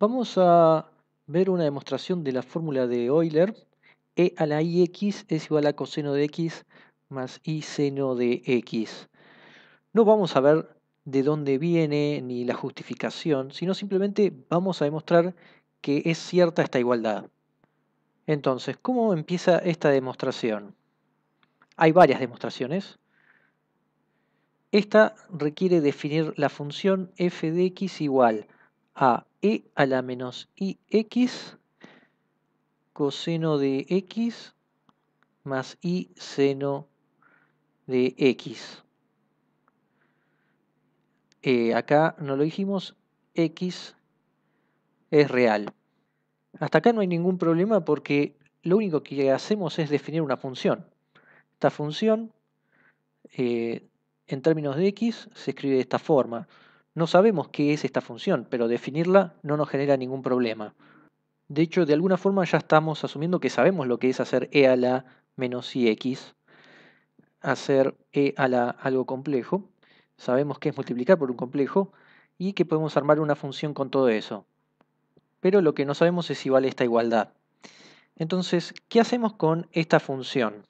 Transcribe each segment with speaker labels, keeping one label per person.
Speaker 1: Vamos a ver una demostración de la fórmula de Euler. E a la ix es igual a coseno de x más i seno de x. No vamos a ver de dónde viene ni la justificación, sino simplemente vamos a demostrar que es cierta esta igualdad. Entonces, ¿cómo empieza esta demostración? Hay varias demostraciones. Esta requiere definir la función f de x igual a e a la menos ix coseno de x más y seno de x. Eh, acá no lo dijimos, x es real. Hasta acá no hay ningún problema porque lo único que hacemos es definir una función. Esta función, eh, en términos de x, se escribe de esta forma. No sabemos qué es esta función, pero definirla no nos genera ningún problema. De hecho, de alguna forma ya estamos asumiendo que sabemos lo que es hacer e a la menos ix, hacer e a la algo complejo, sabemos que es multiplicar por un complejo y que podemos armar una función con todo eso. Pero lo que no sabemos es si vale esta igualdad. Entonces, ¿qué hacemos con esta función?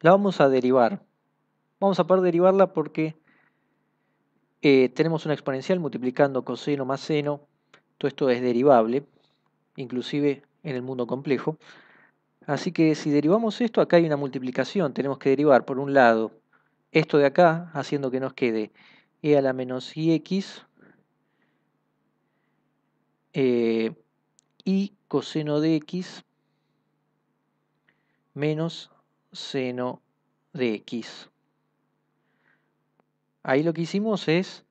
Speaker 1: La vamos a derivar. Vamos a poder derivarla porque eh, tenemos una exponencial multiplicando coseno más seno, todo esto es derivable, inclusive en el mundo complejo. Así que si derivamos esto, acá hay una multiplicación, tenemos que derivar por un lado esto de acá, haciendo que nos quede e a la menos ix eh, y coseno de x menos seno de x. Ahí lo que hicimos es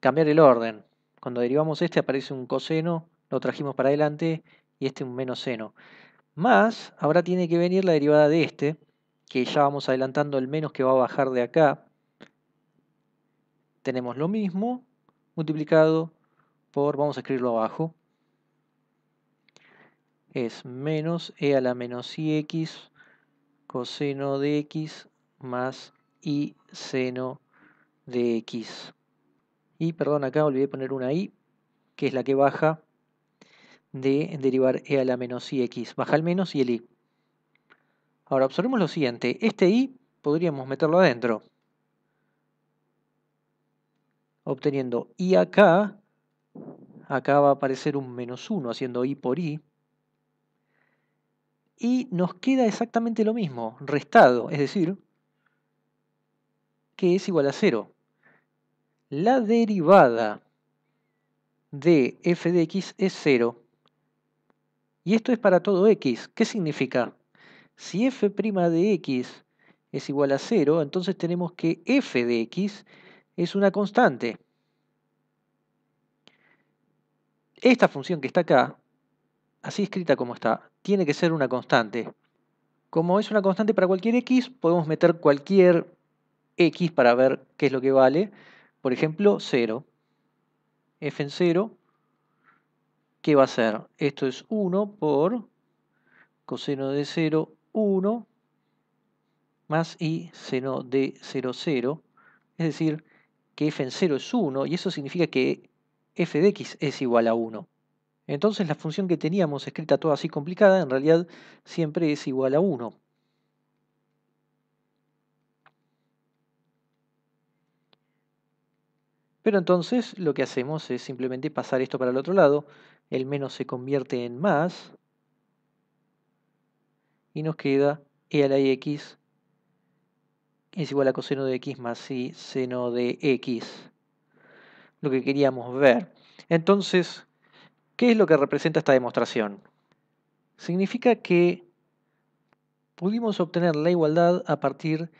Speaker 1: cambiar el orden. Cuando derivamos este aparece un coseno, lo trajimos para adelante y este un menos seno. Más, ahora tiene que venir la derivada de este, que ya vamos adelantando el menos que va a bajar de acá. Tenemos lo mismo multiplicado por, vamos a escribirlo abajo, es menos e a la menos ix coseno de x más y seno de x. Y perdón, acá olvidé poner una i, que es la que baja de derivar e a la menos x Baja el menos y el i. Ahora observemos lo siguiente. Este i podríamos meterlo adentro. Obteniendo y acá. Acá va a aparecer un menos 1 haciendo i por i. Y nos queda exactamente lo mismo, restado, es decir, que es igual a 0 la derivada de f de x es 0. Y esto es para todo x. ¿Qué significa? Si f' de x es igual a 0, entonces tenemos que f de x es una constante. Esta función que está acá, así escrita como está, tiene que ser una constante. Como es una constante para cualquier x, podemos meter cualquier x para ver qué es lo que vale. Por ejemplo, 0. F en 0. ¿Qué va a ser? Esto es 1 por coseno de 0, 1 más y seno de 0, 0. Es decir, que f en 0 es 1 y eso significa que f de x es igual a 1. Entonces la función que teníamos escrita toda así complicada en realidad siempre es igual a 1. Pero entonces lo que hacemos es simplemente pasar esto para el otro lado. El menos se convierte en más. Y nos queda e a la x es igual a coseno de x más y seno de x. Lo que queríamos ver. Entonces, ¿qué es lo que representa esta demostración? Significa que pudimos obtener la igualdad a partir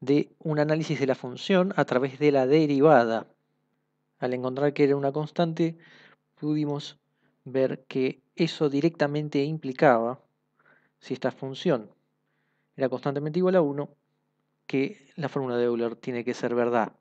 Speaker 1: de un análisis de la función a través de la derivada al encontrar que era una constante, pudimos ver que eso directamente implicaba, si esta función era constantemente igual a 1, que la fórmula de Euler tiene que ser verdad.